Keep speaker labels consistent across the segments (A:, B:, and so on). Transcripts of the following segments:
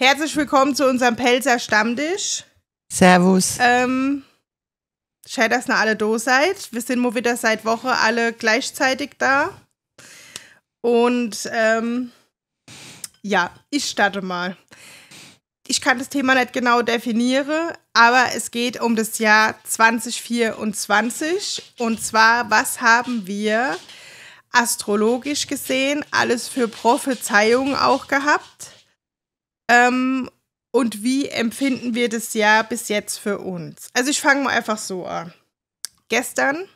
A: Herzlich willkommen zu unserem Pelzer Stammtisch.
B: Servus.
A: Ähm, schön, dass ihr alle da seid. Wir sind mal wieder seit Woche alle gleichzeitig da. Und ähm, ja, ich starte mal. Ich kann das Thema nicht genau definieren, aber es geht um das Jahr 2024. Und zwar, was haben wir astrologisch gesehen alles für Prophezeiungen auch gehabt? Ähm, und wie empfinden wir das Jahr bis jetzt für uns? Also ich fange mal einfach so an. Gestern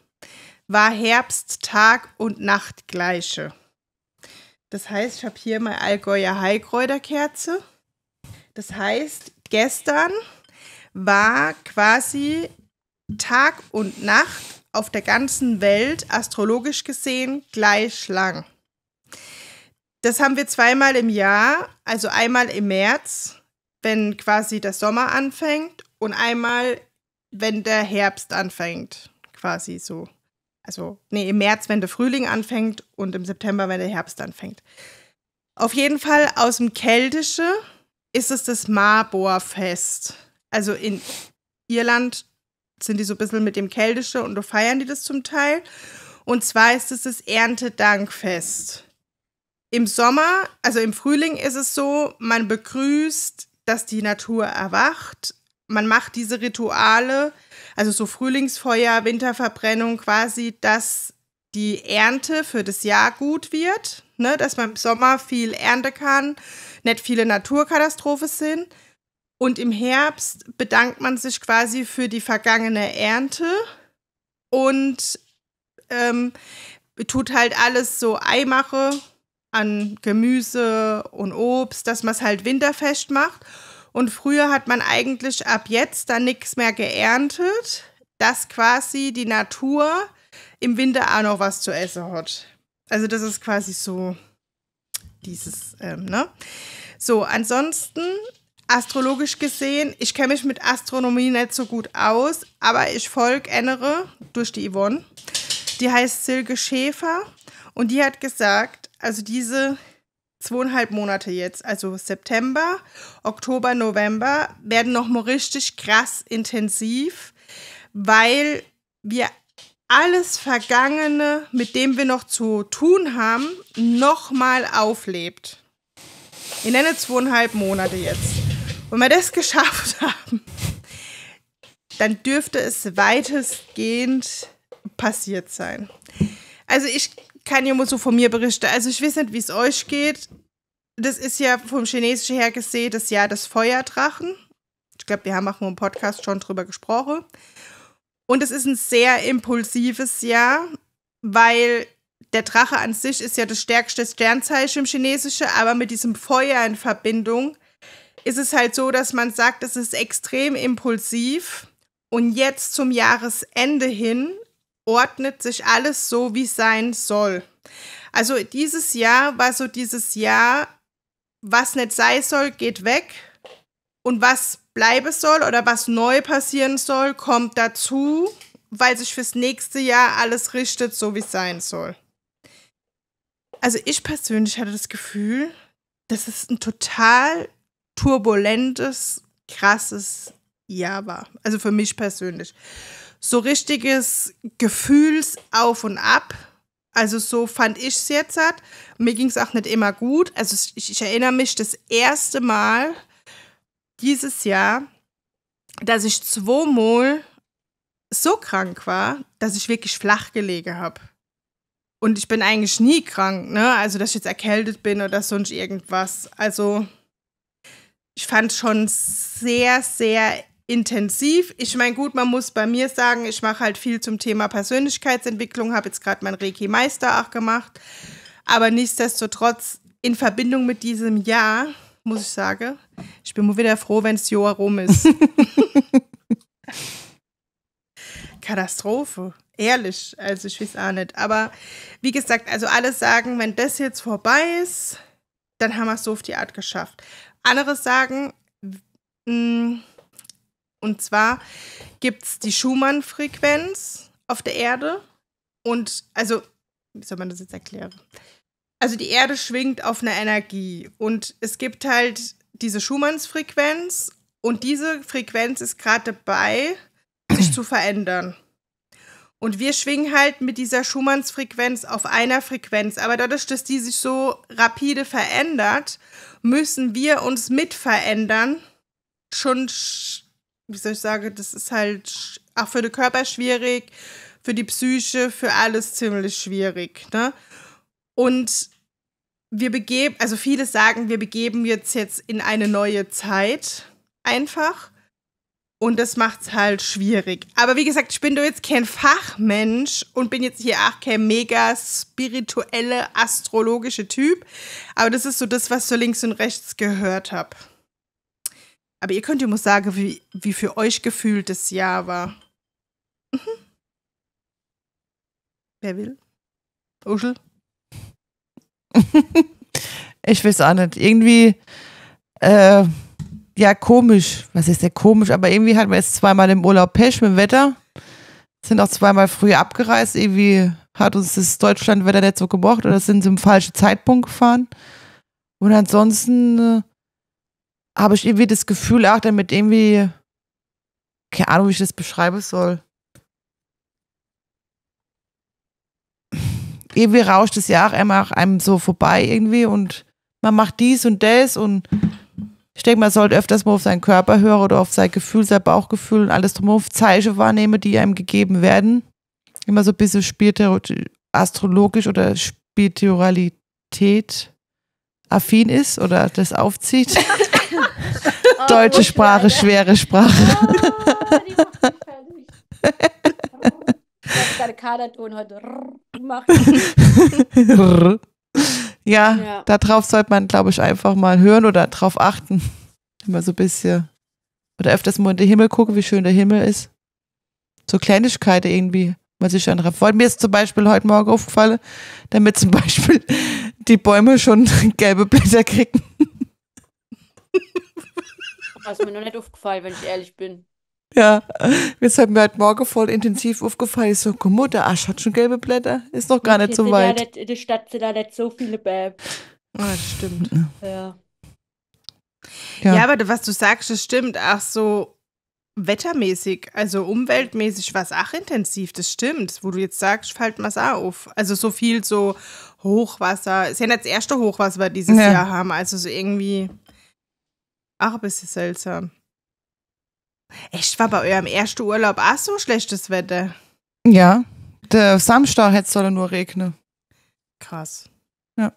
A: war Herbst Tag und Nacht gleiche. Das heißt, ich habe hier meine Allgäuer Heilkräuterkerze. Das heißt, gestern war quasi Tag und Nacht auf der ganzen Welt astrologisch gesehen gleich lang. Das haben wir zweimal im Jahr, also einmal im März, wenn quasi der Sommer anfängt und einmal, wenn der Herbst anfängt, quasi so. Also, nee, im März, wenn der Frühling anfängt und im September, wenn der Herbst anfängt. Auf jeden Fall aus dem Keltische ist es das Marborfest. Also in Irland sind die so ein bisschen mit dem Keltische und da feiern die das zum Teil. Und zwar ist es das Erntedankfest. Im Sommer, also im Frühling ist es so, man begrüßt, dass die Natur erwacht. Man macht diese Rituale, also so Frühlingsfeuer, Winterverbrennung quasi, dass die Ernte für das Jahr gut wird, ne? dass man im Sommer viel Ernte kann, nicht viele Naturkatastrophen sind. Und im Herbst bedankt man sich quasi für die vergangene Ernte und ähm, tut halt alles so Eimache, an Gemüse und Obst, dass man es halt winterfest macht. Und früher hat man eigentlich ab jetzt dann nichts mehr geerntet, dass quasi die Natur im Winter auch noch was zu essen hat. Also das ist quasi so dieses, ähm, ne? So, ansonsten, astrologisch gesehen, ich kenne mich mit Astronomie nicht so gut aus, aber ich folge Ennere durch die Yvonne. Die heißt Silke Schäfer und die hat gesagt, also diese zweieinhalb Monate jetzt, also September, Oktober, November, werden nochmal richtig krass intensiv, weil wir alles Vergangene, mit dem wir noch zu tun haben, nochmal auflebt. Ich nenne zweieinhalb Monate jetzt. Wenn wir das geschafft haben, dann dürfte es weitestgehend passiert sein. Also ich kann ja mal so von mir berichten. Also ich weiß nicht, wie es euch geht. Das ist ja vom Chinesischen her gesehen das Jahr des Feuerdrachen. Ich glaube, wir haben auch im Podcast schon drüber gesprochen. Und es ist ein sehr impulsives Jahr, weil der Drache an sich ist ja das stärkste Sternzeichen im Chinesischen, aber mit diesem Feuer in Verbindung ist es halt so, dass man sagt, es ist extrem impulsiv. Und jetzt zum Jahresende hin ordnet sich alles so, wie es sein soll. Also dieses Jahr war so dieses Jahr, was nicht sein soll, geht weg und was bleiben soll oder was neu passieren soll, kommt dazu, weil sich fürs nächste Jahr alles richtet, so wie es sein soll. Also ich persönlich hatte das Gefühl, dass es ein total turbulentes, krasses Jahr war. Also für mich persönlich so richtiges Gefühlsauf und Ab. Also so fand ich es jetzt. Hat. Mir ging es auch nicht immer gut. Also ich, ich erinnere mich das erste Mal dieses Jahr, dass ich zweimal so krank war, dass ich wirklich flach gelegen habe. Und ich bin eigentlich nie krank, ne? Also, dass ich jetzt erkältet bin oder sonst irgendwas. Also, ich fand schon sehr, sehr intensiv. Ich meine, gut, man muss bei mir sagen, ich mache halt viel zum Thema Persönlichkeitsentwicklung, habe jetzt gerade mein Reiki Meister auch gemacht. Aber nichtsdestotrotz, in Verbindung mit diesem Jahr, muss ich sagen, ich bin wieder froh, wenn es Joa rum ist. Katastrophe. Ehrlich, also ich weiß auch nicht. Aber wie gesagt, also alle sagen, wenn das jetzt vorbei ist, dann haben wir es so auf die Art geschafft. Andere sagen, mh, hm, und zwar gibt es die Schumann-Frequenz auf der Erde. Und also, wie soll man das jetzt erklären? Also die Erde schwingt auf einer Energie. Und es gibt halt diese Schumanns-Frequenz. Und diese Frequenz ist gerade dabei, sich zu verändern. Und wir schwingen halt mit dieser Schumanns-Frequenz auf einer Frequenz. Aber dadurch, dass die sich so rapide verändert, müssen wir uns mitverändern. verändern, schon wie soll ich sagen, das ist halt auch für den Körper schwierig, für die Psyche, für alles ziemlich schwierig. Ne? Und wir begeben, also viele sagen, wir begeben jetzt jetzt in eine neue Zeit einfach. Und das macht es halt schwierig. Aber wie gesagt, ich bin doch jetzt kein Fachmensch und bin jetzt hier auch kein mega spirituelle, astrologische Typ. Aber das ist so das, was ich so links und rechts gehört habe. Aber ihr könnt ihm sagen, wie, wie für euch gefühlt das Jahr war. Mhm. Wer will?
B: Uschel? ich weiß auch nicht. Irgendwie, äh, ja, komisch. Was ist der komisch? Aber irgendwie hatten wir jetzt zweimal im Urlaub Pech mit dem Wetter. Sind auch zweimal früh abgereist. Irgendwie hat uns das Deutschlandwetter nicht so gemocht oder sind sie im falschen Zeitpunkt gefahren. Und ansonsten äh, habe ich irgendwie das Gefühl, auch damit irgendwie, keine Ahnung, wie ich das beschreiben soll. Irgendwie rauscht das ja auch immer einem so vorbei irgendwie und man macht dies und das und ich denke, man sollte öfters mal auf seinen Körper hören oder auf sein Gefühl, sein Bauchgefühl und alles drumherum, Zeichen wahrnehmen, die einem gegeben werden. Immer so ein bisschen astrologisch oder Spiritualität affin ist oder das aufzieht.
C: Oh, Deutsche Sprache, ne? schwere
B: Sprache. Oh,
C: ich habe gerade Kaderton heute gemacht.
B: ja, ja, darauf sollte man, glaube ich, einfach mal hören oder darauf achten. Immer so ein bisschen. Oder öfters mal in den Himmel gucken, wie schön der Himmel ist. So Kleinigkeiten irgendwie, man sich dann drauf freut. Mir ist zum Beispiel heute Morgen aufgefallen, damit zum Beispiel die Bäume schon gelbe Blätter kriegen.
C: Was mir noch nicht aufgefallen, wenn ich ehrlich bin.
B: Ja, jetzt hat mir heute halt halt Morgen voll intensiv aufgefallen. Ich so, guck mal, der Asch ah, hat schon gelbe Blätter. Ist noch gar nicht so weit. Ja
C: nicht, in der Stadt sind da nicht so viele Bäb.
A: Ah, das stimmt. Ja. ja. Ja. aber was du sagst, das stimmt. Ach so, wettermäßig, also umweltmäßig war es auch intensiv. Das stimmt. Wo du jetzt sagst, fällt mir auf. Also so viel so Hochwasser. ist ja nicht das erste Hochwasser, was wir dieses ja. Jahr haben. Also so irgendwie. Auch ein bisschen seltsam. Echt, war bei eurem ersten Urlaub auch so schlechtes Wetter?
B: Ja, der Samstag hätte es soll nur regnen. Krass. Ja.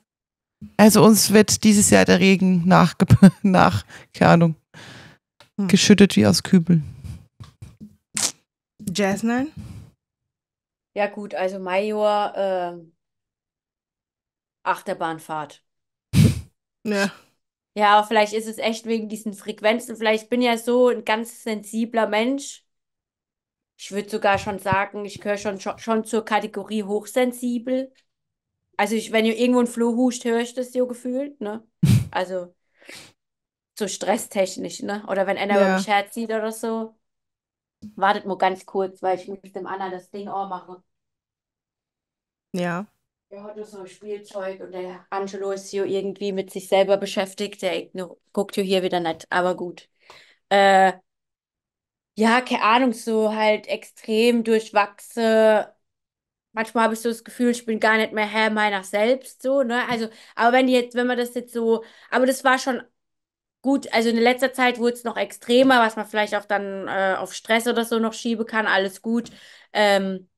B: Also uns wird dieses Jahr der Regen nach, nach keine Ahnung, hm. geschüttet wie aus Kübeln.
A: Jasmine?
C: Ja gut, also Major äh, Achterbahnfahrt. Ja. Ja, aber vielleicht ist es echt wegen diesen Frequenzen. Vielleicht bin ja so ein ganz sensibler Mensch. Ich würde sogar schon sagen, ich gehöre schon, schon, schon zur Kategorie hochsensibel. Also ich, wenn ihr irgendwo ein Floh huscht, höre ich das so gefühlt, ne? Also so stresstechnisch, ne? Oder wenn einer ja. über mich herzieht oder so. Wartet nur ganz kurz, weil ich muss dem anderen das Ding auch machen. Ja der hat nur so Spielzeug und der Angelo ist hier irgendwie mit sich selber beschäftigt. Der guckt hier wieder nicht, aber gut. Äh, ja, keine Ahnung, so halt extrem durchwachse. Manchmal habe ich so das Gefühl, ich bin gar nicht mehr Herr meiner selbst, so, ne? Also, aber wenn jetzt, wenn man das jetzt so, aber das war schon gut, also in letzter Zeit wurde es noch extremer, was man vielleicht auch dann äh, auf Stress oder so noch schieben kann, alles gut. Ähm,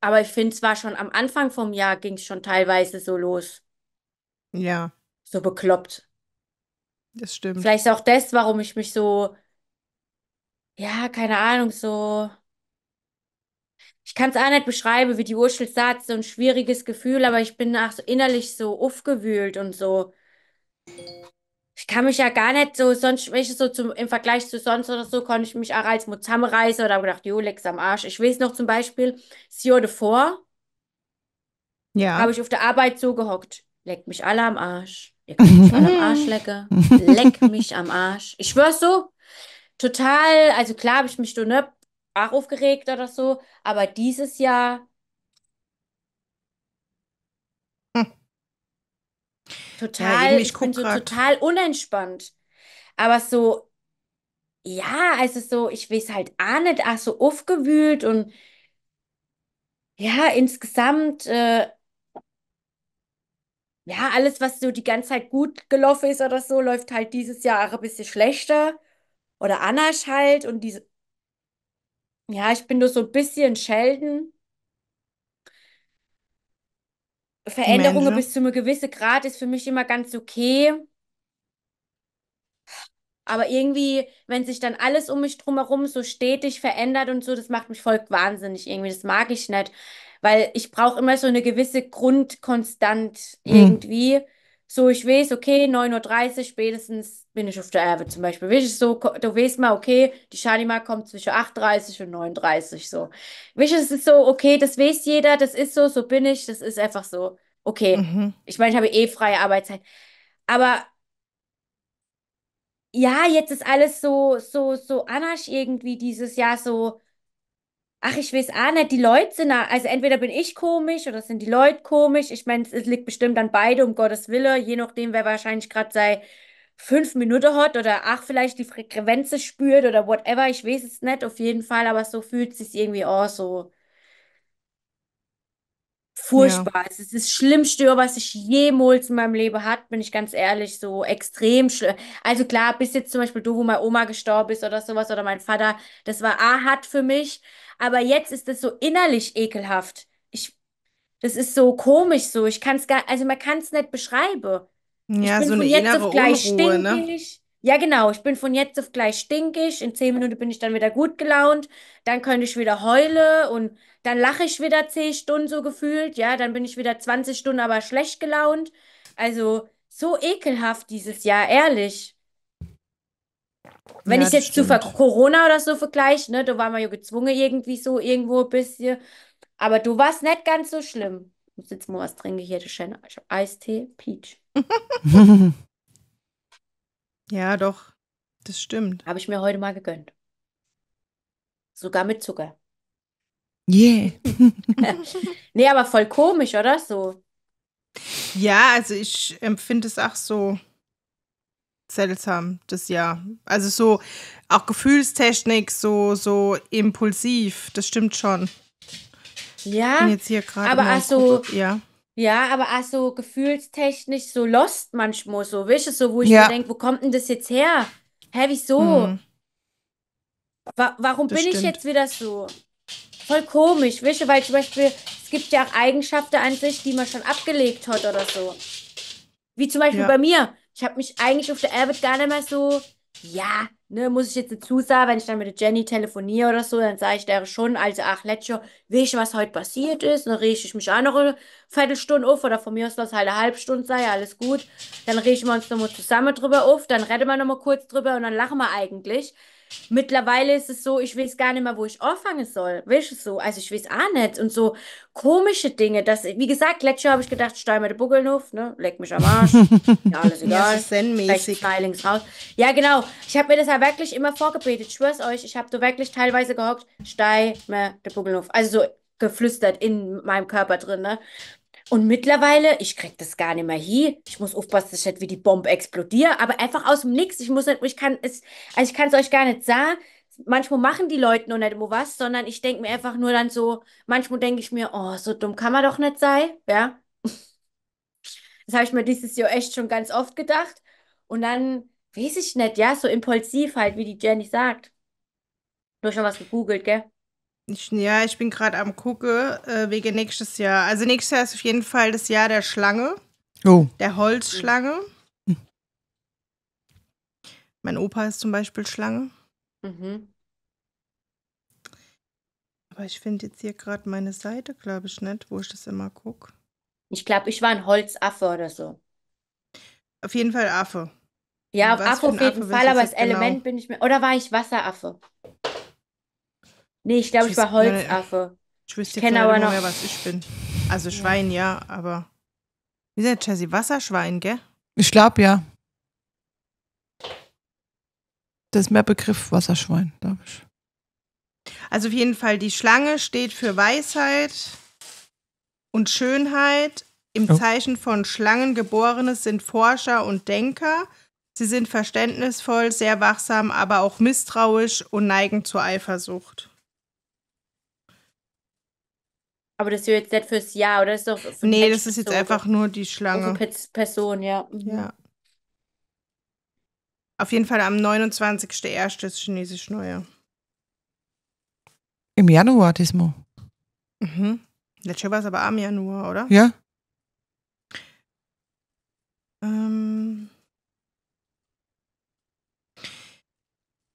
C: aber ich finde, es war schon am Anfang vom Jahr ging es schon teilweise so los. Ja, So bekloppt. das stimmt. Vielleicht ist auch das, warum ich mich so, ja, keine Ahnung, so. Ich kann es auch nicht beschreiben, wie die Urschel sagt, so ein schwieriges Gefühl, aber ich bin auch so innerlich so aufgewühlt und so kann mich ja gar nicht so, sonst, welche so zum, im Vergleich zu sonst oder so, konnte ich mich auch als Mut zusammenreißen oder habe gedacht, jo, leck's am Arsch. Ich weiß noch zum Beispiel, das Jahr davor ja. habe ich auf der Arbeit so gehockt. Leck mich alle am Arsch. Ihr könnt mich alle am Arsch lecken. Leck mich am Arsch. Ich schwör's so. Total, also klar habe ich mich so, nicht ne, auch aufgeregt oder so, aber dieses Jahr Total, ja, ich, bin so total unentspannt. Aber so, ja, also so, ich weiß halt auch nicht, auch so aufgewühlt und ja, insgesamt, äh, ja, alles, was so die ganze Zeit gut gelaufen ist oder so, läuft halt dieses Jahr auch ein bisschen schlechter oder anders halt und diese, ja, ich bin nur so ein bisschen Sheldon Veränderungen bis zu einem gewissen Grad ist für mich immer ganz okay. Aber irgendwie, wenn sich dann alles um mich drumherum so stetig verändert und so, das macht mich voll wahnsinnig irgendwie. Das mag ich nicht, weil ich brauche immer so eine gewisse Grundkonstant hm. irgendwie. Hm so ich weiß, okay, 9.30 Uhr spätestens bin ich auf der Erbe zum Beispiel. Weißt du, so, du weißt mal, okay, die Schalima kommt zwischen 8.30 Uhr und 9.30 Uhr so. Weißt du, es ist so, okay, das weiß jeder, das ist so, so bin ich, das ist einfach so. Okay, mhm. ich meine, ich habe eh freie Arbeitszeit. Aber ja, jetzt ist alles so, so, so anarch irgendwie dieses Jahr so Ach, ich weiß auch nicht, die Leute sind, also entweder bin ich komisch oder sind die Leute komisch. Ich meine, es liegt bestimmt an beide, um Gottes Willen, je nachdem, wer wahrscheinlich gerade sei fünf Minuten hat oder ach, vielleicht die Frequenz spürt oder whatever. Ich weiß es nicht, auf jeden Fall, aber so fühlt es sich irgendwie auch so
B: furchtbar.
C: Es ist das Schlimmste, was ich jemals in meinem Leben hatte, bin ich ganz ehrlich, so extrem schlimm. Also klar, bis jetzt zum Beispiel du, wo meine Oma gestorben ist oder sowas oder mein Vater, das war A, hart für mich. Aber jetzt ist es so innerlich ekelhaft. Ich, das ist so komisch so. Ich kann es gar, also man kann es nicht beschreiben.
A: Ja, so eine jetzt innere auf gleich Unruhe, ne? stinkig.
C: Ne? Ja, genau. Ich bin von jetzt auf gleich stinkig. In zehn Minuten bin ich dann wieder gut gelaunt. Dann könnte ich wieder heulen und dann lache ich wieder zehn Stunden so gefühlt. Ja, dann bin ich wieder 20 Stunden aber schlecht gelaunt. Also so ekelhaft dieses Jahr, ehrlich. Wenn ja, ich jetzt stimmt. zu Corona oder so vergleiche, ne, da waren wir ja gezwungen, irgendwie so irgendwo ein bisschen. Aber du warst nicht ganz so schlimm. Ich muss jetzt mal was trinken hier, du schöne Eistee, Peach. ja, doch, das stimmt. Habe ich mir heute mal gegönnt. Sogar mit Zucker. Yeah.
A: nee, aber voll komisch, oder so? Ja, also ich empfinde es auch so seltsam, das Jahr. Also so auch Gefühlstechnik, so, so impulsiv, das stimmt schon. Ja, Bin jetzt hier aber also, ja.
C: Ja, aber auch so gefühlstechnisch so lost manchmal, so, weißt du, so, wo ich ja. mir denke, wo kommt denn das jetzt her? Hä, wieso? Hm. Wa warum das bin stimmt. ich jetzt wieder so? Voll komisch, weißt du, weil zum Beispiel, es gibt ja auch Eigenschaften an sich, die man schon abgelegt hat oder so. Wie zum Beispiel ja. bei mir ich habe mich eigentlich auf der Elbit gar nicht mehr so, ja, ne, muss ich jetzt dazu sagen, wenn ich dann mit der Jenny telefoniere oder so, dann sage ich der schon, also ach, letztes weißt ich, was heute passiert ist, dann rieche ich mich auch noch eine Viertelstunde auf oder von mir aus das halt eine halbe Stunde sei, alles gut. Dann riechen wir uns nochmal zusammen drüber auf, dann reden wir nochmal kurz drüber und dann lachen wir eigentlich. Mittlerweile ist es so, ich weiß gar nicht mehr, wo ich anfangen soll. Weißt du so? Also ich weiß auch nicht. Und so komische Dinge. Dass, wie gesagt, letztes Jahr habe ich gedacht, Steinmeier Buggelnhof, ne? Leck mich am Arsch. ja, alles egal. Ja, zen-mäßig. Rechts, raus. Ja, genau. Ich habe mir das ja wirklich immer vorgebetet. Ich schwör's euch, ich habe da wirklich teilweise gehockt, mir Steinmeier Buggelnhof. Also so geflüstert in meinem Körper drin, ne? Und mittlerweile, ich krieg das gar nicht mehr hin. Ich muss aufpassen, dass ich nicht wie die Bombe explodiere, aber einfach aus dem Nix. Ich muss nicht, ich kann es, also ich kann es euch gar nicht sagen. Manchmal machen die Leute noch nicht immer was, sondern ich denke mir einfach nur dann so, manchmal denke ich mir, oh, so dumm kann man doch nicht sein, ja. Das habe ich mir dieses Jahr echt schon ganz oft gedacht. Und dann,
A: weiß ich nicht, ja, so impulsiv halt, wie die Jenny sagt. Nur schon was gegoogelt, gell? Ich, ja, ich bin gerade am Gucke äh, wegen nächstes Jahr. Also nächstes Jahr ist auf jeden Fall das Jahr der Schlange. Oh. Der Holzschlange. Mhm. Mein Opa ist zum Beispiel Schlange. Mhm. Aber ich finde jetzt hier gerade meine Seite, glaube ich, nicht, wo ich das immer gucke.
C: Ich glaube, ich war ein Holzaffe oder so.
A: Auf jeden Fall Affe. Ja, auf Affe auf jeden Affe Fall, aber das genau. Element genau. bin
C: ich mir. Oder war ich Wasseraffe?
A: Nee, ich glaube, ich war Holzaffe. Ich wüsste ich jetzt aber genau, noch mehr, was ich bin. Also Schwein, ja, ja aber. Wie sagt Jesse? Wasserschwein, gell?
B: Ich glaube, ja. Das ist mehr Begriff Wasserschwein, glaube ich.
A: Also auf jeden Fall, die Schlange steht für Weisheit und Schönheit. Im oh. Zeichen von Schlangen sind Forscher und Denker. Sie sind verständnisvoll, sehr wachsam, aber auch misstrauisch und neigen zur Eifersucht.
C: Aber das ist jetzt nicht fürs Jahr, oder? Das ist doch nee, das ist jetzt einfach nur
A: die Schlange. Also
C: Person, ja. Mhm. Ja.
A: Auf jeden Fall am 29.01. ist chinesisch Neujahr.
B: Im Januar diesmal.
A: Mhm. Letztes Jahr war es aber am Januar, oder? Ja.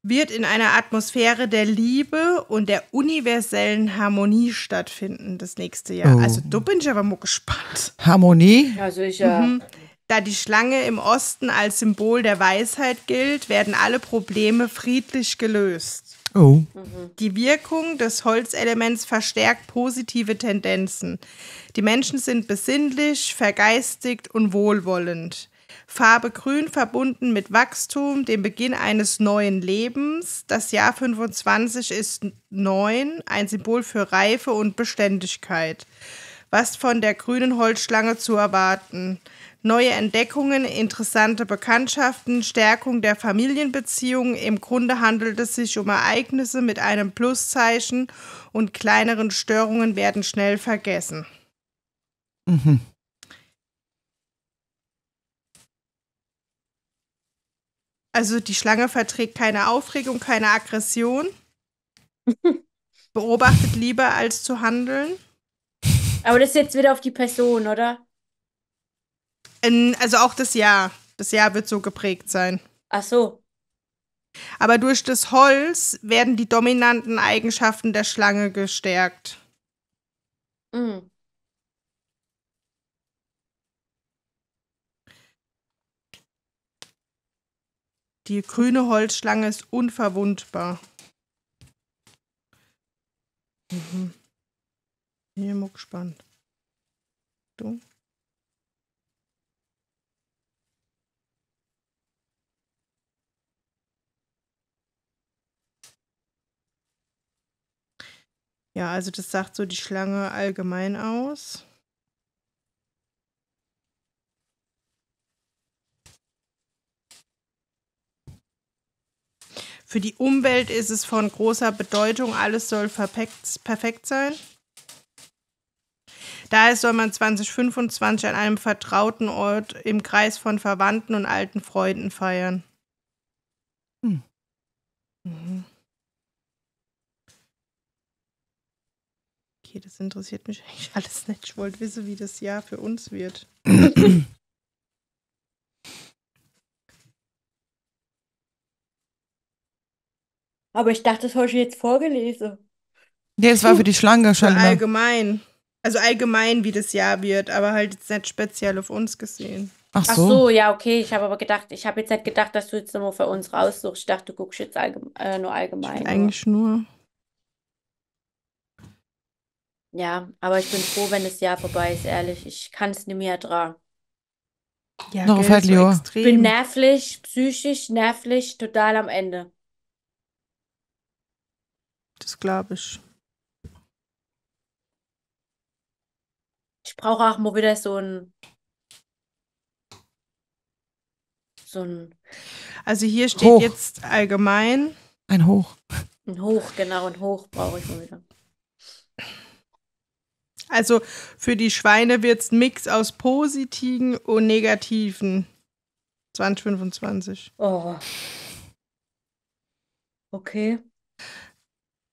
A: wird in einer Atmosphäre der Liebe und der universellen Harmonie stattfinden das nächste Jahr. Oh. Also da bin ich aber mal gespannt.
B: Harmonie? Ja,
A: also, sicher. Äh, mhm. Da die Schlange im Osten als Symbol der Weisheit gilt, werden alle Probleme friedlich gelöst. Oh. Mhm. Die Wirkung des Holzelements verstärkt positive Tendenzen. Die Menschen sind besinnlich, vergeistigt und wohlwollend. Farbe Grün verbunden mit Wachstum, dem Beginn eines neuen Lebens. Das Jahr 25 ist 9, ein Symbol für Reife und Beständigkeit. Was von der grünen Holzschlange zu erwarten. Neue Entdeckungen, interessante Bekanntschaften, Stärkung der Familienbeziehungen. Im Grunde handelt es sich um Ereignisse mit einem Pluszeichen und kleineren Störungen werden schnell vergessen. Mhm. Also die Schlange verträgt keine Aufregung, keine Aggression. Beobachtet lieber als zu handeln. Aber das ist jetzt wieder auf die Person, oder? In, also auch das Jahr. Das Jahr wird so geprägt sein. Ach so. Aber durch das Holz werden die dominanten Eigenschaften der Schlange gestärkt. Mhm. Die grüne Holzschlange ist unverwundbar. Mhm. Hier muck spannend. Du? Ja, also das sagt so die Schlange allgemein aus. Für die Umwelt ist es von großer Bedeutung, alles soll perfekt sein. Daher soll man 2025 an einem vertrauten Ort im Kreis von Verwandten und alten Freunden feiern. Hm. Mhm. Okay, das interessiert mich eigentlich alles nicht. Ich wollte wissen, wie das Jahr für uns wird. Aber ich dachte, das habe ich jetzt vorgelesen.
B: Nee, es war für die Schlange schon.
A: Allgemein. Also allgemein, wie das Jahr wird, aber halt jetzt nicht speziell auf uns gesehen. Ach so, Ach so ja, okay. Ich habe aber gedacht, ich habe jetzt nicht gedacht, dass du jetzt
C: nochmal für uns raussuchst. Ich dachte, du guckst jetzt allgeme äh, nur allgemein.
A: eigentlich nur.
C: Ja, aber ich bin froh, wenn das Jahr vorbei ist, ehrlich. Ich kann es nicht mehr tragen.
B: Ja, Darauf halt, Leo. Ich bin
C: nervlich, psychisch, nervlich, total am Ende
B: das glaube ich.
C: Ich brauche auch mal wieder so ein.
A: So ein. Also hier steht Hoch. jetzt allgemein. Ein Hoch. Ein Hoch, genau, ein Hoch brauche ich mal wieder. Also für die Schweine wird es ein Mix aus positiven und negativen. 2025. Oh. Okay.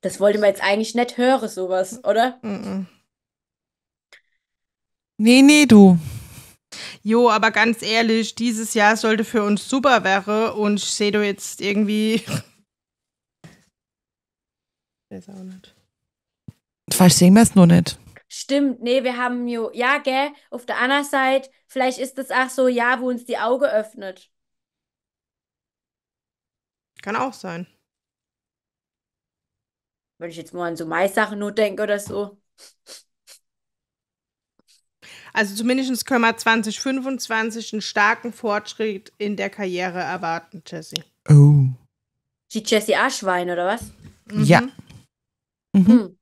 A: Das wollte man jetzt eigentlich nicht hören, sowas, oder? Mm
B: Nee, nee, du.
A: Jo, aber ganz ehrlich, dieses Jahr sollte für uns super wäre und ich sehe du jetzt irgendwie. Weiß auch nicht.
B: Verstehen wir es nur nicht.
C: Stimmt, nee, wir haben jo, ja, gell, auf der anderen Seite, vielleicht ist das auch so, ja, wo uns die Augen öffnet.
A: Kann auch sein. Wenn ich jetzt mal an so Maissachen nur denke oder so. Also zumindest können wir 2025 einen starken Fortschritt in der Karriere erwarten, Jesse. Oh. Die Jesse Arschwein, oder was? Mhm. Ja. Mhm.
C: Hm.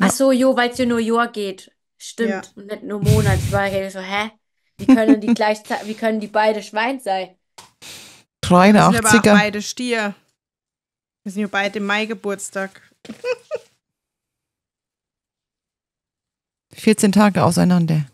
C: Ach so, jo, weil es ja nur Jahr geht. Stimmt. Ja. Und nicht nur Monat. Ich war hier so, hä? Wie können die gleichzeitig, wie können die beide
A: Schwein sein?
B: 83er. beide
A: Stier. Wir sind ja beide im Mai Geburtstag.
B: 14 Tage auseinander.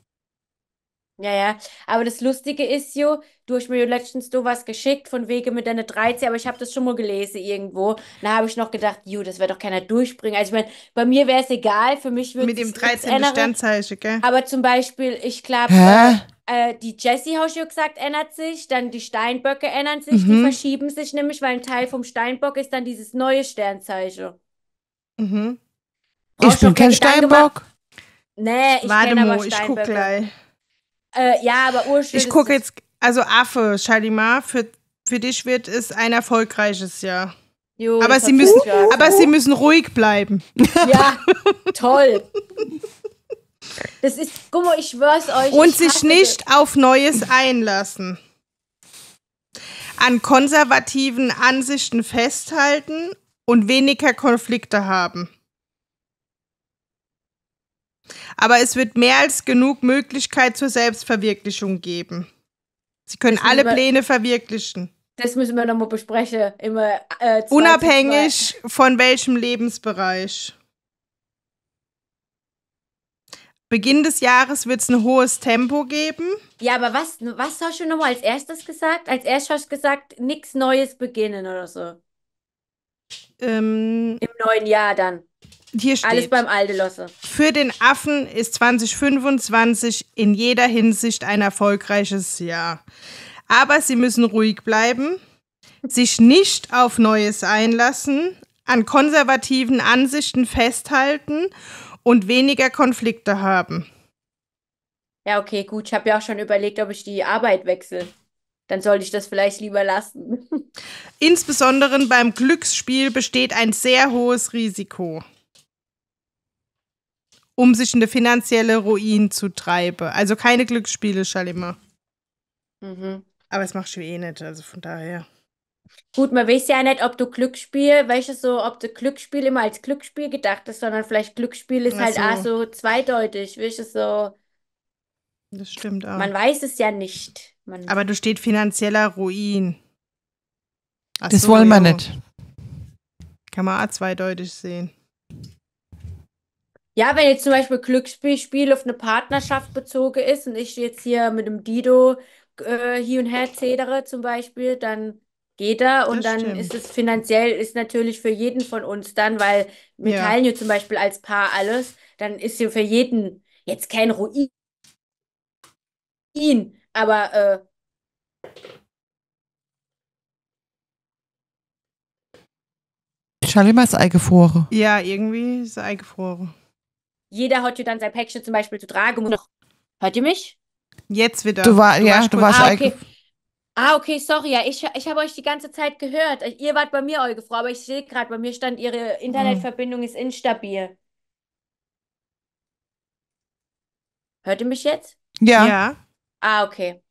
C: Ja, ja. Aber das Lustige ist jo, du hast mir letztens du was geschickt von Wege mit deiner 13, aber ich habe das schon mal gelesen irgendwo. Da habe ich noch gedacht, jo, das wird doch keiner durchbringen. Also ich meine, bei mir wäre es egal, für mich würde Mit dem 13 Sternzeichen, gell? Aber zum Beispiel, ich glaube, Hä? Äh, äh, die Jessie, hast du ja gesagt, ändert sich, dann die Steinböcke ändern sich, mhm. die verschieben sich nämlich, weil ein Teil vom Steinbock ist dann dieses neue Sternzeichen.
B: Mhm. Ich bin kein Steinbock.
A: Nee, ich bin Steinbock. Warte ich guck gleich. Äh, ja, aber ursprünglich. Ich gucke jetzt, also Affe, Shalimar, für, für dich wird es ein erfolgreiches Jahr. Jo, aber, sie müssen, aber sie müssen ruhig bleiben. Ja, toll. Das ist, guck mal, ich schwör's euch. Und sich nicht das. auf Neues einlassen. An konservativen Ansichten festhalten und weniger Konflikte haben. Aber es wird mehr als genug Möglichkeit zur Selbstverwirklichung geben. Sie können alle wir, Pläne verwirklichen.
C: Das müssen wir nochmal besprechen. Immer, äh, Unabhängig
A: von welchem Lebensbereich. Beginn des Jahres wird es ein hohes Tempo geben. Ja, aber was, was hast du nochmal als
C: erstes gesagt? Als erstes hast du gesagt, nichts Neues beginnen oder so. Ähm, Im neuen Jahr dann. Hier steht, Alles beim losse.
A: Für den Affen ist 2025 in jeder Hinsicht ein erfolgreiches Jahr. Aber sie müssen ruhig bleiben, sich nicht auf Neues einlassen, an konservativen Ansichten festhalten und und weniger Konflikte haben.
C: Ja, okay, gut. Ich habe ja auch schon überlegt, ob ich die Arbeit wechsle.
A: Dann sollte ich das vielleicht lieber lassen. Insbesondere beim Glücksspiel besteht ein sehr hohes Risiko, um sich in eine finanzielle Ruin zu treiben. Also keine Glücksspiele, Schalimar. Mhm. Aber es macht ich eh nicht, also von daher. Gut, man weiß ja nicht, ob du Glücksspiel, weißt
C: du, so, ob du Glücksspiel immer als Glücksspiel gedacht ist, sondern vielleicht Glücksspiel ist halt so. auch so zweideutig, weißt du, so.
A: Das stimmt auch. Man weiß
C: es ja nicht. Man
A: Aber du steht finanzieller Ruin. Ach das so, wollen wir ja. nicht. Kann man auch zweideutig sehen. Ja, wenn jetzt zum Beispiel Glücksspiel
C: auf eine Partnerschaft bezogen ist und ich jetzt hier mit dem Dido äh, hier und her zedere zum Beispiel, dann geht er und das dann stimmt. ist es finanziell, ist natürlich für jeden von uns dann, weil wir ja. teilen ja zum Beispiel als Paar alles, dann ist ja für jeden jetzt kein Ruin, aber äh,
B: Schalima ist eingefroren.
A: Ja, irgendwie ist eingefroren. Jeder hat ja dann sein Päckchen
C: zum Beispiel zu tragen. Hört ihr mich? Jetzt wieder. Du, war, du ja, warst, du warst ah, okay. Ah, okay, sorry. Ja, ich, ich habe euch die ganze Zeit gehört. Ihr wart bei mir, Frau, aber ich sehe gerade, bei mir stand, Ihre Internetverbindung ist instabil. Hört ihr mich jetzt? Ja. ja. Ah, okay.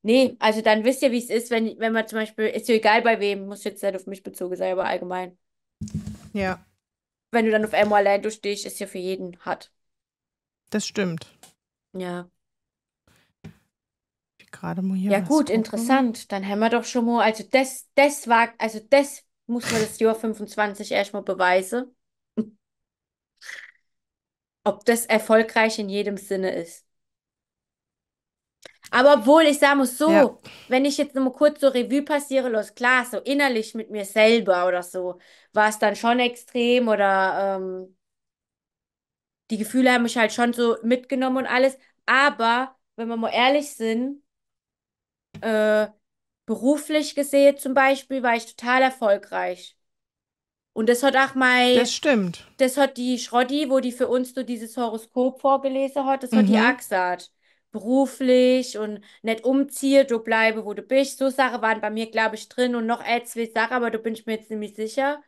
C: Nee, also dann wisst ihr, wie es ist, wenn, wenn man zum Beispiel, ist ja egal bei wem, muss jetzt nicht auf mich bezogen sein, aber allgemein. Ja. Wenn du dann auf einmal allein durchstehst, ist ja für jeden hart.
A: Das stimmt. Ja gerade mal hier Ja gut, gucken.
C: interessant. Dann haben wir doch schon mal, also das, das war, also das muss man das Jahr 25 erstmal beweisen, ob das erfolgreich in jedem Sinne ist. Aber obwohl ich sagen muss, so, Ja. wenn ich jetzt nochmal kurz so Revue passiere, los, klar, so innerlich mit mir selber oder so, war es dann schon extrem oder ähm, die Gefühle haben mich halt schon so mitgenommen und alles. Aber wenn wir mal ehrlich sind, äh, beruflich gesehen zum Beispiel, war ich total erfolgreich. Und das hat auch mein. Das stimmt. Das hat die Schroddi, wo die für uns so dieses Horoskop vorgelesen hat, das hat mhm. die auch gesagt. Beruflich und nicht umziehe, du bleibe, wo du bist. So Sachen waren bei mir, glaube ich, drin und noch zwei Sachen, aber da bin ich mir jetzt nämlich sicher.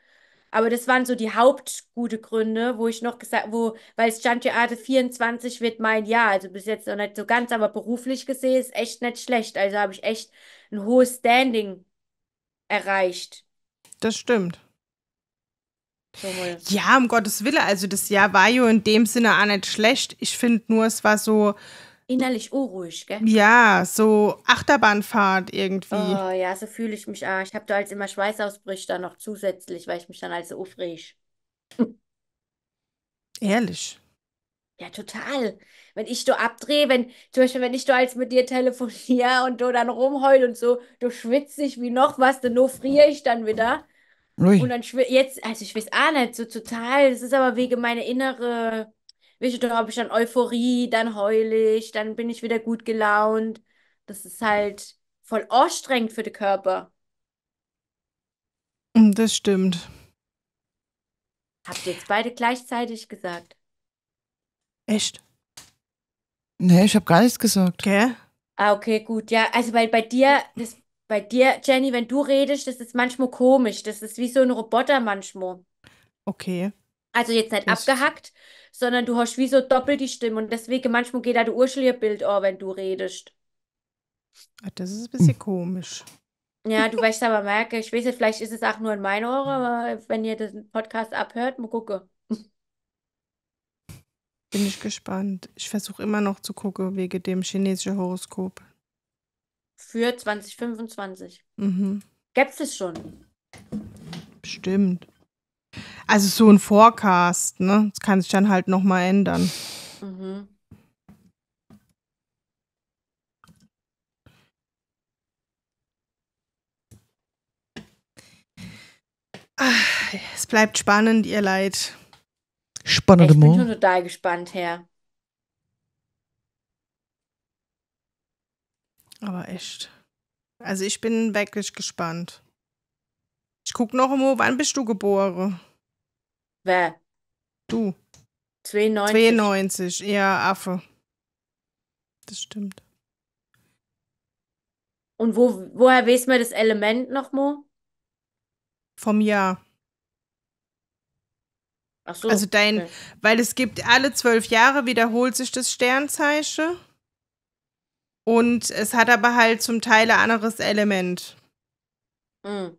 C: Aber das waren so die Hauptgute Gründe, wo ich noch gesagt, wo, weil es stand ja, 24 wird mein Jahr, also bis jetzt noch nicht so ganz, aber beruflich gesehen ist echt nicht schlecht. Also habe ich echt ein hohes
A: Standing
C: erreicht.
A: Das stimmt. Ja, um Gottes Willen. Also das Jahr war ja in dem Sinne auch nicht schlecht. Ich finde nur, es war so
C: innerlich unruhig, gell? Ja,
A: so Achterbahnfahrt irgendwie. Oh
C: ja, so fühle ich mich auch. Ich habe da als immer Schweißausbrüche dann noch zusätzlich, weil ich mich dann als halt so aufrege. Ehrlich. Ja, total. Wenn ich da abdrehe, wenn, zum Beispiel, wenn ich da als mit dir telefoniere und du dann rumheul und so, du schwitzt dich wie noch was, dann nur friere ich dann wieder. Ui. Und dann schwitzt, jetzt, also ich weiß auch nicht, so total, das ist aber wegen meiner innere weißt du, da habe ich dann Euphorie, dann heule ich, dann bin ich wieder gut gelaunt. Das ist halt voll anstrengend für den Körper.
A: Hm, das stimmt.
C: Habt ihr jetzt beide gleichzeitig gesagt?
A: Echt?
B: Nee, ich habe gar nichts gesagt. Gell?
C: Ah, okay, gut. Ja, also bei, bei dir, das, bei dir, Jenny, wenn du redest, das ist manchmal komisch. Das ist wie so ein Roboter manchmal. Okay. Also jetzt nicht das abgehackt, sondern du hast wie so doppelt die Stimme und deswegen manchmal geht da der Urschlierbild an, wenn du redest.
A: Ah, das ist ein bisschen komisch.
C: Ja, du weißt aber merke, ich weiß nicht, vielleicht ist es auch nur in meinen Ohren, aber wenn ihr den Podcast abhört, mal gucke.
A: Bin ich gespannt. Ich versuche immer noch zu gucken wegen dem chinesischen Horoskop.
C: Für 2025. Mhm. Gäbe es schon?
A: Bestimmt. Also so ein Forecast, ne? Das kann sich dann halt nochmal ändern. Mhm. Ach, es bleibt spannend, ihr Leid.
B: Spannende Ich bin schon
A: total gespannt, Herr. Aber echt. Also ich bin wirklich gespannt. Ich guck noch immer, wann bist du geboren? Wer? Du. 92. 92, ja, Affe. Das stimmt. Und wo, woher weiß man das Element nochmal? Vom Jahr. Ach so. Also dein, okay. weil es gibt alle zwölf Jahre wiederholt sich das Sternzeichen. Und es hat aber halt zum Teil ein anderes Element.
C: Mhm.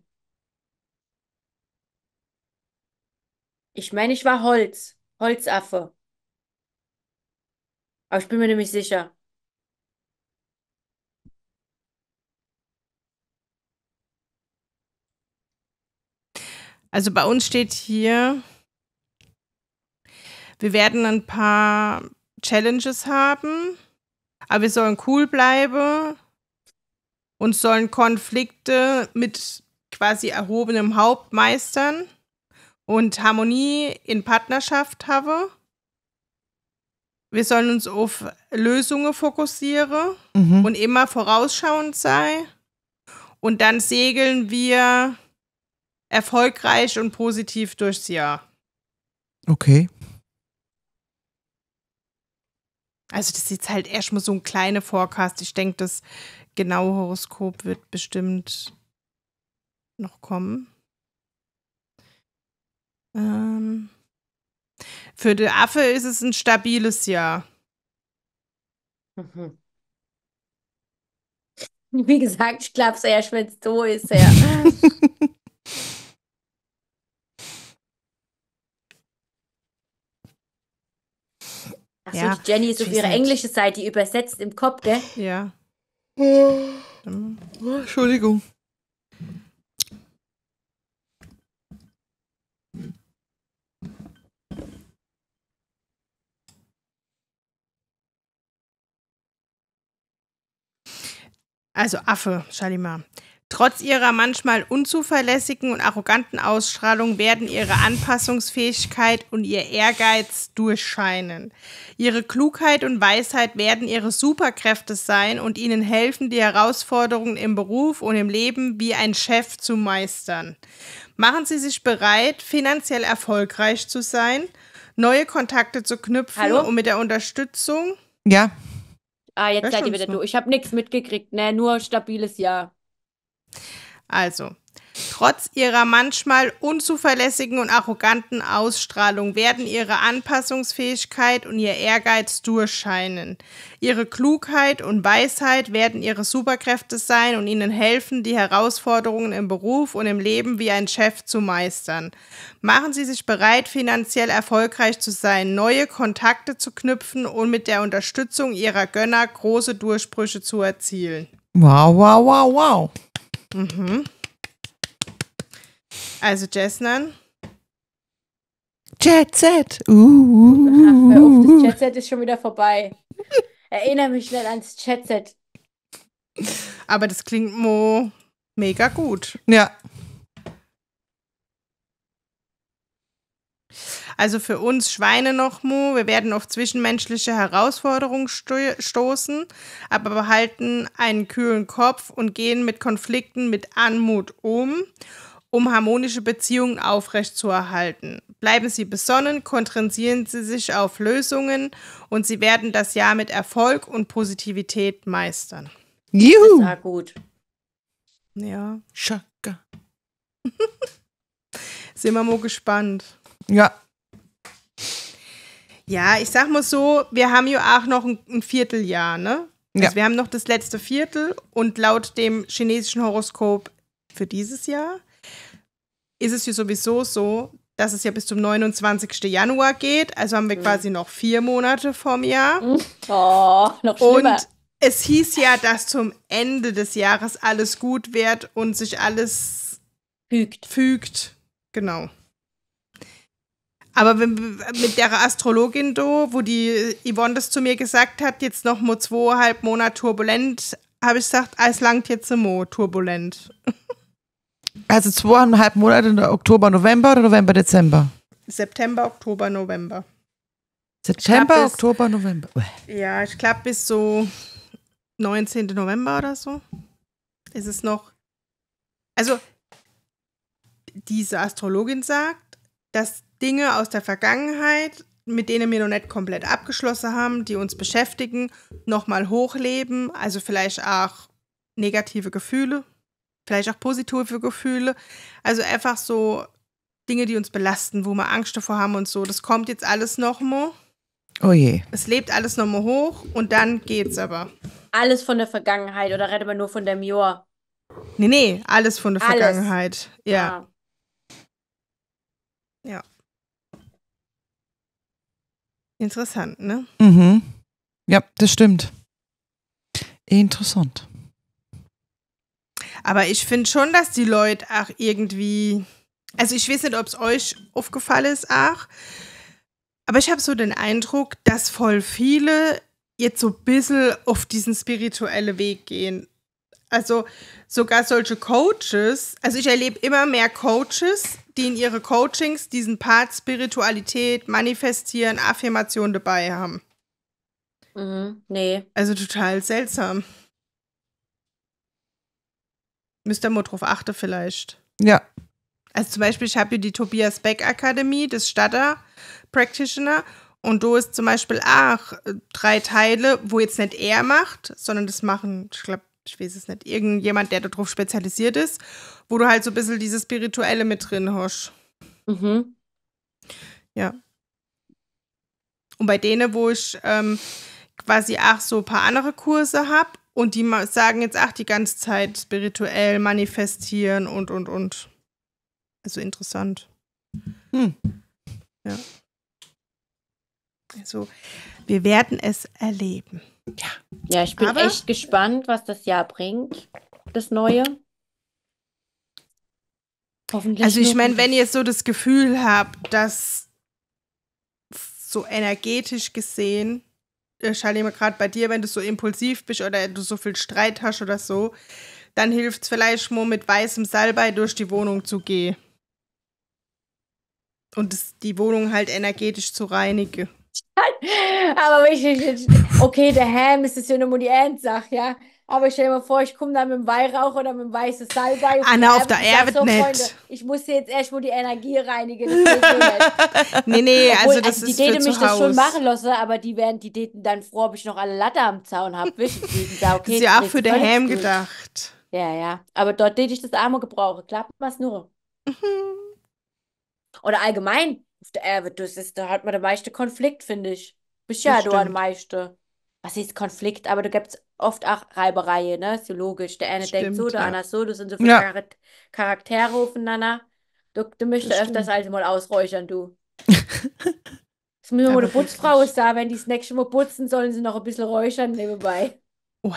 C: Ich meine, ich war Holz. Holzaffe. Aber ich bin mir nämlich sicher.
A: Also bei uns steht hier, wir werden ein paar Challenges haben, aber wir sollen cool bleiben und sollen Konflikte mit quasi erhobenem Haupt meistern und Harmonie in Partnerschaft habe. Wir sollen uns auf Lösungen fokussieren mhm. und immer vorausschauend sein. Und dann segeln wir erfolgreich und positiv durchs Jahr. Okay. Also das ist jetzt halt erstmal so ein kleiner Forecast. Ich denke, das genaue Horoskop wird bestimmt noch kommen. Ähm, für den Affe ist es ein stabiles Jahr. Mhm. Wie
C: gesagt, ich glaube, er schwitzt so ist er.
A: Achso, ja. die Jenny ist auf ihre englische
C: Seite übersetzt im Kopf, gell? Ja.
A: Oh,
B: oh Entschuldigung.
A: also Affe, Shalimar. Trotz ihrer manchmal unzuverlässigen und arroganten Ausstrahlung werden ihre Anpassungsfähigkeit und ihr Ehrgeiz durchscheinen. Ihre Klugheit und Weisheit werden ihre Superkräfte sein und ihnen helfen, die Herausforderungen im Beruf und im Leben wie ein Chef zu meistern. Machen Sie sich bereit, finanziell erfolgreich zu sein, neue Kontakte zu knüpfen Hallo? und mit der Unterstützung. Ja, Ah, jetzt seid ihr wieder so. du. Ich habe nichts mitgekriegt, ne? Nur stabiles Jahr. Also, Trotz ihrer manchmal unzuverlässigen und arroganten Ausstrahlung werden ihre Anpassungsfähigkeit und ihr Ehrgeiz durchscheinen. Ihre Klugheit und Weisheit werden ihre Superkräfte sein und ihnen helfen, die Herausforderungen im Beruf und im Leben wie ein Chef zu meistern. Machen Sie sich bereit, finanziell erfolgreich zu sein, neue Kontakte zu knüpfen und mit der Unterstützung Ihrer Gönner große Durchbrüche zu erzielen.
B: Wow, wow, wow,
A: wow. Mhm. Also Jessnan.
B: Jet Set. Uh, uh, Ach, auf, das Jet Set
A: ist schon wieder
C: vorbei. Erinnere mich schnell ans Jet Set.
A: Aber das klingt mo mega gut. Ja. Also für uns Schweine noch Mo, wir werden auf zwischenmenschliche Herausforderungen stoßen, aber behalten einen kühlen Kopf und gehen mit Konflikten mit Anmut um um harmonische Beziehungen aufrechtzuerhalten. Bleiben Sie besonnen, konzentrieren Sie sich auf Lösungen und Sie werden das Jahr mit Erfolg und Positivität meistern.
B: Juhu! Das
A: gut. Ja. Schaka. Sind wir mal gespannt. Ja. Ja, ich sag mal so, wir haben ja auch noch ein, ein Vierteljahr, ne? Also ja. wir haben noch das letzte Viertel und laut dem chinesischen Horoskop für dieses Jahr ist es ja sowieso so, dass es ja bis zum 29. Januar geht. Also haben wir mhm. quasi noch vier Monate vom Jahr. Mhm. Oh, noch schlimmer. Und es hieß ja, dass zum Ende des Jahres alles gut wird und sich alles fügt. Fügt, genau. Aber wenn, mit der Astrologin do, wo die Yvonne das zu mir gesagt hat, jetzt noch mal zweieinhalb Monate turbulent, habe ich gesagt, ah, es langt jetzt mo turbulent.
B: Also zweieinhalb Monate, Oktober, November oder November, Dezember?
A: September, Oktober, November.
B: September, glaub,
A: Oktober, November. Ja, ich glaube bis so 19. November oder so ist es noch. Also diese Astrologin sagt, dass Dinge aus der Vergangenheit, mit denen wir noch nicht komplett abgeschlossen haben, die uns beschäftigen, nochmal hochleben. Also vielleicht auch negative Gefühle, vielleicht auch positive Gefühle. Also einfach so Dinge, die uns belasten, wo wir Angst davor haben und so. Das kommt jetzt alles nochmal. Oh je. Es lebt alles nochmal hoch und dann geht's aber. Alles von der Vergangenheit oder redet man nur von der Jahr? Nee, nee, alles von der alles. Vergangenheit. Ja. ja. Ah. Ja. Interessant, ne? Mhm.
B: Ja, das stimmt. Interessant.
A: Aber ich finde schon, dass die Leute auch irgendwie. Also ich weiß nicht, ob es euch aufgefallen ist auch. Aber ich habe so den Eindruck, dass voll viele jetzt so ein bisschen auf diesen spirituellen Weg gehen. Also sogar solche Coaches, also ich erlebe immer mehr Coaches, die in ihre Coachings diesen Part Spiritualität, Manifestieren, Affirmation dabei haben. Mhm, nee. Also total seltsam. Müsst ihr mal drauf achten vielleicht. Ja. Also zum Beispiel, ich habe hier die Tobias Beck Akademie, das Stadter Practitioner. Und du ist zum Beispiel auch äh, drei Teile, wo jetzt nicht er macht, sondern das machen, ich glaube, ich weiß es nicht, irgendjemand, der darauf spezialisiert ist, wo du halt so ein bisschen dieses Spirituelle mit drin hast. Mhm. Ja. Und bei denen, wo ich ähm, quasi auch so ein paar andere Kurse habe und die sagen jetzt, ach, die ganze Zeit spirituell manifestieren und, und, und. Also interessant. Hm. Ja. Also, wir werden es erleben. Ja,
C: ja ich bin Aber echt gespannt, was das Jahr bringt,
A: das Neue. Hoffentlich also ich meine, wenn ihr so das Gefühl habt, dass so energetisch gesehen äh, Charlene, gerade bei dir, wenn du so impulsiv bist oder du so viel Streit hast oder so, dann hilft es vielleicht mal mit weißem Salbei durch die Wohnung zu gehen. Und das, die Wohnung halt energetisch zu reinigen. Aber wenn
C: ich, okay, der Ham ist es ja nur die Endsache, ja. Aber ich stelle mir vor, ich komme da mit dem Weihrauch oder mit dem weißen Salbei. Anna auf der Erde so, nicht. Freunde, ich muss jetzt erstmal die Energie reinigen.
A: Das nee, nee, Obwohl, also das also die ist Die Däte mich das schon machen
C: lassen, aber die werden die Däten dann froh, ob ich noch alle Latte am Zaun habe. Okay, ist ja auch für den Helm
B: gedacht.
C: Ja, ja. Aber dort hätte ich das Arme gebrauche. Klappt was nur. Mhm. Oder allgemein auf der Erde, das ist, da hat man den meisten Konflikt, finde ich. Bist ja du am meisten was ist Konflikt, aber da gibt es oft auch Reibereien, ne? Ist ja logisch. Der eine stimmt, denkt so, der ja. andere so, das sind so viele ja. Char Charaktere aufeinander. Du, du möchtest öfters alles mal ausräuchern,
A: du. das
C: müssen wir mal eine Putzfrau ist da, wenn die das nächste Mal putzen, sollen sie noch ein bisschen räuchern nebenbei. Oh.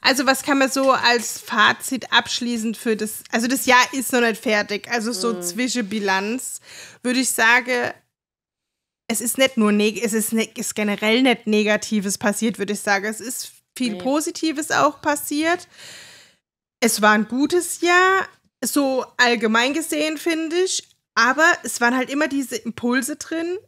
A: Also was kann man so als Fazit abschließend für das, also das Jahr ist noch nicht fertig, also so mhm. Zwischenbilanz, würde ich sagen, es ist nicht nur neg es ist, ne ist generell nicht Negatives passiert, würde ich sagen. Es ist viel nee. Positives auch passiert. Es war ein gutes Jahr, so allgemein gesehen, finde ich. Aber es waren halt immer diese Impulse drin.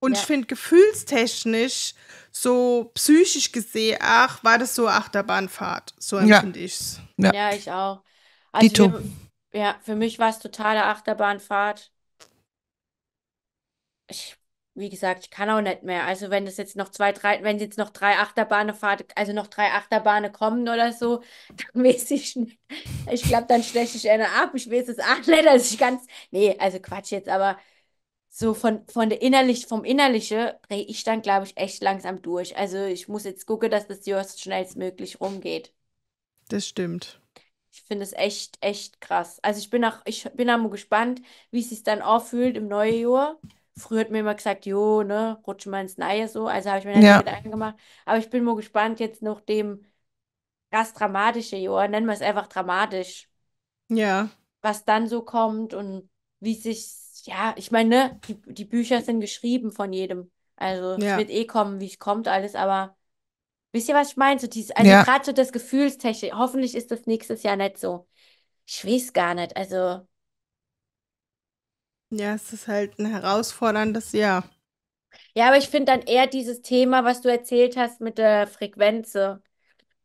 A: Und ja. ich finde, gefühlstechnisch, so psychisch gesehen, ach, war das so Achterbahnfahrt. So empfinde ja. ich es. Ja. ja. ich auch. Also Dito. Wir, ja, für mich war es totale Achterbahnfahrt.
C: Ich wie gesagt, ich kann auch nicht mehr. Also wenn das jetzt noch zwei, drei, wenn jetzt noch drei Achterbahnen fahrt, also noch drei Achterbahnen kommen oder so, dann weiß ich nicht. Ich glaube, dann steche ich eine ab. Ich weiß es auch nicht. Also ich ganz. Nee, also Quatsch jetzt, aber so von, von der innerlich, vom Innerlichen drehe ich dann, glaube ich, echt langsam durch. Also ich muss jetzt gucken, dass das Jahr schnellstmöglich rumgeht.
A: Das stimmt.
C: Ich finde es echt, echt krass. Also ich bin auch, ich bin auch mal gespannt, wie es sich dann auch fühlt im neuen Jahr. Früher hat mir immer gesagt, jo, ne, rutschen mal ins Neue so. Also habe ich mir dann ja. Gedanken gemacht. Aber ich bin mal gespannt jetzt noch dem krass dramatische Jahr, nennen wir es einfach dramatisch. Ja. Was dann so kommt und wie sich, ja, ich meine, ne, die, die Bücher sind geschrieben von jedem. Also ja. es wird eh kommen, wie es kommt, alles, aber wisst ihr, was ich meine? So also ja. gerade so das Gefühlstechnik, hoffentlich ist das nächstes Jahr nicht so. Ich weiß gar nicht. Also
A: ja, es ist halt ein herausforderndes Jahr.
C: Ja, aber ich finde dann eher dieses Thema, was du erzählt hast mit der Frequenz.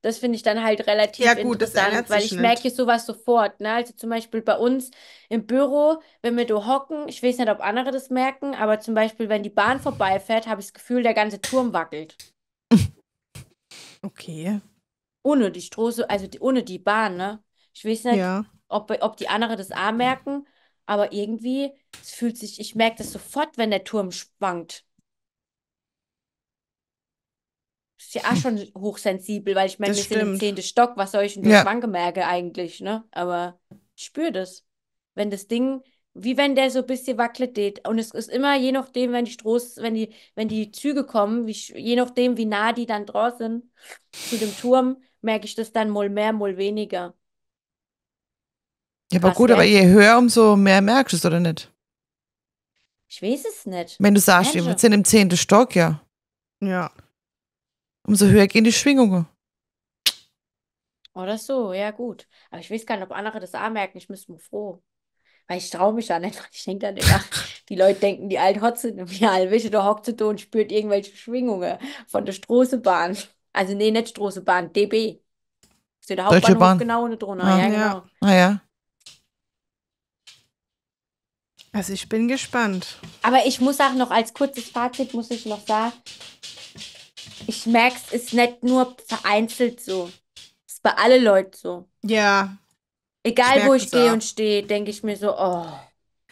C: Das finde ich dann halt relativ ja, gut, interessant, weil ich merke sowas sofort. Ne? Also zum Beispiel bei uns im Büro, wenn wir da hocken, ich weiß nicht, ob andere das merken, aber zum Beispiel, wenn die Bahn vorbeifährt, habe ich das Gefühl, der ganze Turm wackelt. Okay. Ohne die Straße, also die, ohne die Bahn, ne? Ich weiß nicht, ja. ob, ob die anderen das A merken, aber irgendwie, es fühlt sich, ich merke das sofort, wenn der Turm schwankt. Ist ja auch hm. schon hochsensibel, weil ich meine, wir sind im zehnten Stock, was soll ich denn ja. Schwanke merke eigentlich, ne? Aber ich spüre das. Wenn das Ding, wie wenn der so ein bisschen wackelt Und es ist immer, je nachdem, wenn die Stroß, wenn die, wenn die Züge kommen, wie, je nachdem, wie nah die dann draußen sind zu dem Turm, merke ich das dann mal mehr, mal weniger.
B: Ja, aber Was gut, denn? aber je höher, umso mehr merkst du es, oder nicht?
C: Ich weiß es nicht. Wenn du sagst, wir sind
B: im zehnten Stock, ja. Ja. Umso höher gehen die Schwingungen.
C: Oder so, ja gut. Aber ich weiß gar nicht, ob andere das auch merken. Ich müsste mir froh. Weil ich traue mich da nicht. Ich denke dann immer, die Leute denken, die alt hot sind und wir allwische, da hockt sie und spürt irgendwelche Schwingungen von der Straßenbahn. Also nee, nicht Straßenbahn, DB. Ist der Hauptbahnhof Deutsche Bahn. genau unten drunter. Ah, ja, genau.
A: Ah, ja. Also ich bin gespannt.
C: Aber ich muss auch noch als kurzes Fazit muss ich noch sagen, ich merke es ist nicht nur vereinzelt so. Es ist bei allen Leuten
A: so. Ja.
C: Egal ich wo ich gehe und
A: stehe, denke ich mir so, oh.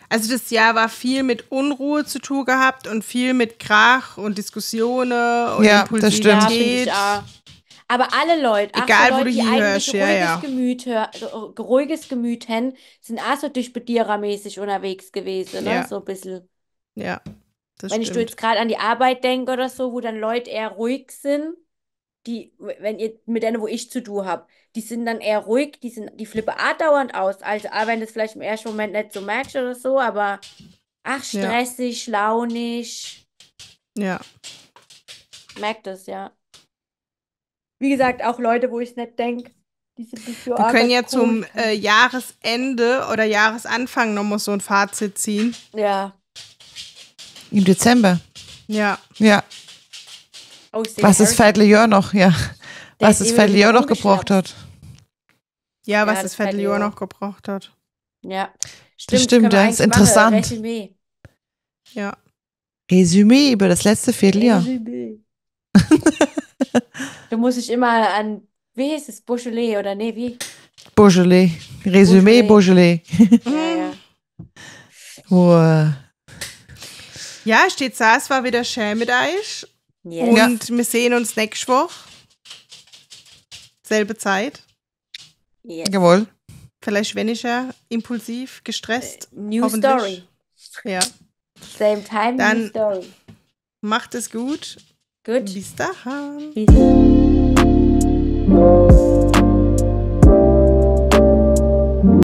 A: Also das Jahr war viel mit Unruhe zu tun gehabt und viel mit Krach und Diskussionen und ja, Impulsivität. Das stimmt. Ja, aber alle Leute, Egal, Leute, wo du die hörst, ja, ruhiges, ja.
C: Gemüt, äh, ruhiges Gemüt haben, sind auch so durchbedierermäßig unterwegs gewesen, ne? Ja. so ein bisschen.
A: Ja, das Wenn stimmt. ich jetzt
C: gerade an die Arbeit denke oder so, wo dann Leute eher ruhig sind, die, wenn ihr mit denen, wo ich zu tun habe, die sind dann eher ruhig, die sind, die flippen auch dauernd aus. Also, auch wenn du es vielleicht im ersten Moment nicht so merkst oder so, aber ach, stressig, ja. launig. Ja. Merkt das, ja wie gesagt, auch Leute, wo ich nicht denke, wir
A: können ja zum äh, Jahresende oder Jahresanfang nochmal so ein Fazit ziehen. Ja.
B: Im Dezember. Ja. Ja.
A: Oh, was das
B: Vierteljahr noch, ja. Der was das eh Vierteljahr noch gebraucht hat.
A: Ja, was ja, das Vierteljahr noch gebraucht hat. Ja. Stimmt, Stimmt das ist interessant. Resümee. Ja.
B: Resümee über das letzte Vierteljahr.
A: Resümee.
C: da muss ich immer an, wie hieß es, Beaujolais oder nee, wie?
B: Beaujolais. Resümee Beaujolais.
A: Beaujolais. ja, ja. Hm. wow. Äh, ja, steht saß war wieder schön mit euch. Yes. Und ja. wir sehen uns nächste Woche. Selbe Zeit. Yes. Jawohl. Vielleicht wenn ich ja impulsiv, gestresst. Äh, new Story. Ja. Same time, Dann new story. Macht es gut Gut. Bis dahin. Bis.